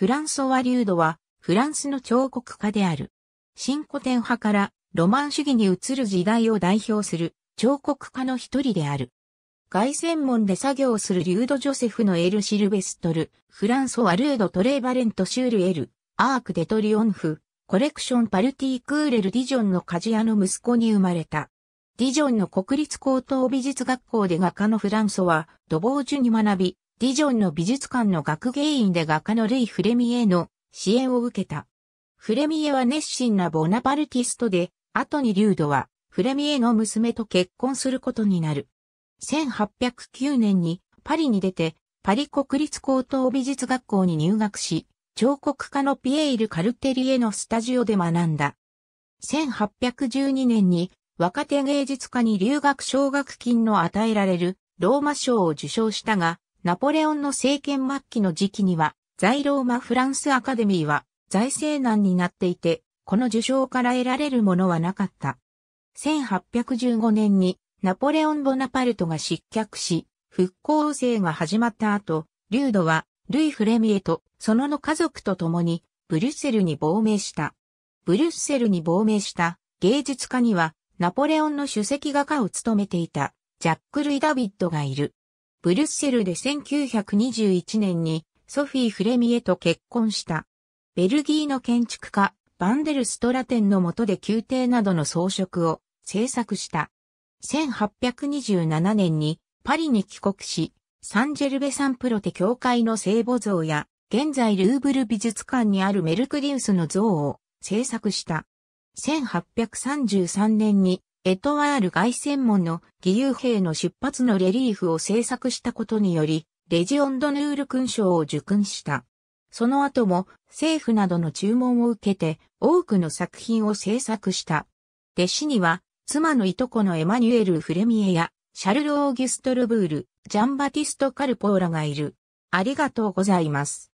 フランソワ・リュードは、フランスの彫刻家である。新古典派からロマン主義に移る時代を代表する彫刻家の一人である。外専門で作業するリュード・ジョセフのエル・シルベストル、フランソワ・ルード・トレーバレント・シュール・エル、アーク・デトリオンフ、コレクション・パルティ・クーレル・ディジョンの鍛冶屋の息子に生まれた。ディジョンの国立高等美術学校で画家のフランソワ・ドボージュに学び、ディジョンの美術館の学芸員で画家のルイ・フレミエの支援を受けた。フレミエは熱心なボナパルティストで、後にリュードはフレミエの娘と結婚することになる。1809年にパリに出て、パリ国立高等美術学校に入学し、彫刻家のピエール・カルテリエのスタジオで学んだ。1812年に若手芸術家に留学奨学金の与えられるローマ賞を受賞したが、ナポレオンの政権末期の時期には、在ローマフランスアカデミーは財政難になっていて、この受賞から得られるものはなかった。1815年にナポレオン・ボナパルトが失脚し、復興制が始まった後、リュードはルイ・フレミエとそのの家族と共にブリュッセルに亡命した。ブリュッセルに亡命した芸術家にはナポレオンの首席画家を務めていたジャック・ルイ・ダビッドがいる。ブルッセルで1921年にソフィー・フレミエと結婚した。ベルギーの建築家、バンデル・ストラテンの下で宮廷などの装飾を制作した。1827年にパリに帰国し、サンジェルベサンプロテ教会の聖母像や、現在ルーブル美術館にあるメルクリウスの像を制作した。1833年にエトワール凱旋門の義勇兵の出発のレリーフを制作したことにより、レジオンドヌール勲章を受勲した。その後も政府などの注文を受けて多くの作品を制作した。弟子には妻のいとこのエマニュエル・フレミエやシャルル・オーギュスト・ルブール、ジャンバティスト・カルポーラがいる。ありがとうございます。